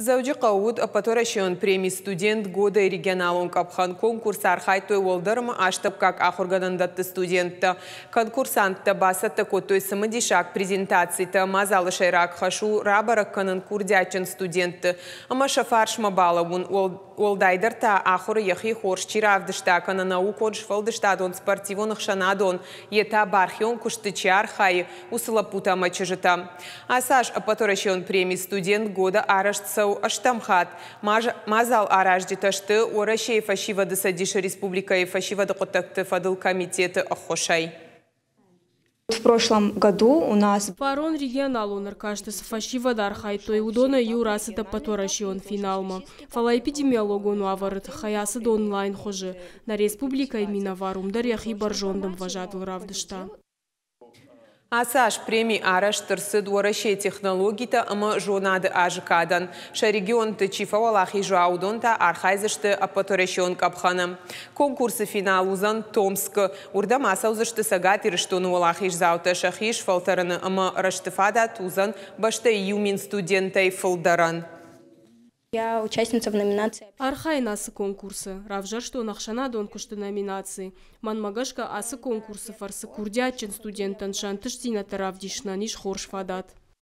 Зәуджі қауыд апаторашын преми студент года регионалын қапхан конкурс той олдырым аштып как ақырғанындатты студентті. Конкурсантты басытты көттой сымы дешак презентацийты мазалы шайрақ хашу рабарық кынын күрдячын студентті. Амаша фаршма балауын та ақыры яхи хорш чиравдышта науку қонш фалдыштадон спортивон ықшанадон ета бархион архай архайы усылапутама чыжыта. Асаш апаторашын преми студент года арашцы тәу аштамхат, мазал аражди ташты, ора фашивады республика и фашивады фадыл комитеты охошай. В прошлом году у нас... Парон регионал он аркашты сафашива дархай, то финалма. Фала эпидемиологу он аварыт, хаясы да онлайн хожи. На республика имина варум дарьях и баржондам равдышта. Асаш преми араш тұрсыд ораше технологита ұмы жонады ажықадан. Шарегионты чифауалақи та архайзышты апаторешон капханы. Конкурсы финал узан Томскі. Урда масаузышты сагат ирыштону олақи жзаута шахиш фалтарыны ұмы раштыфадат узан башта юмин студентай фылдарын. Я участница в номинации. Архайн асы конкурсы. Равжаштон дон номинации. Манмагашка асы конкурсы фарсы курдячен студентан шантыш хорш хоршфадат.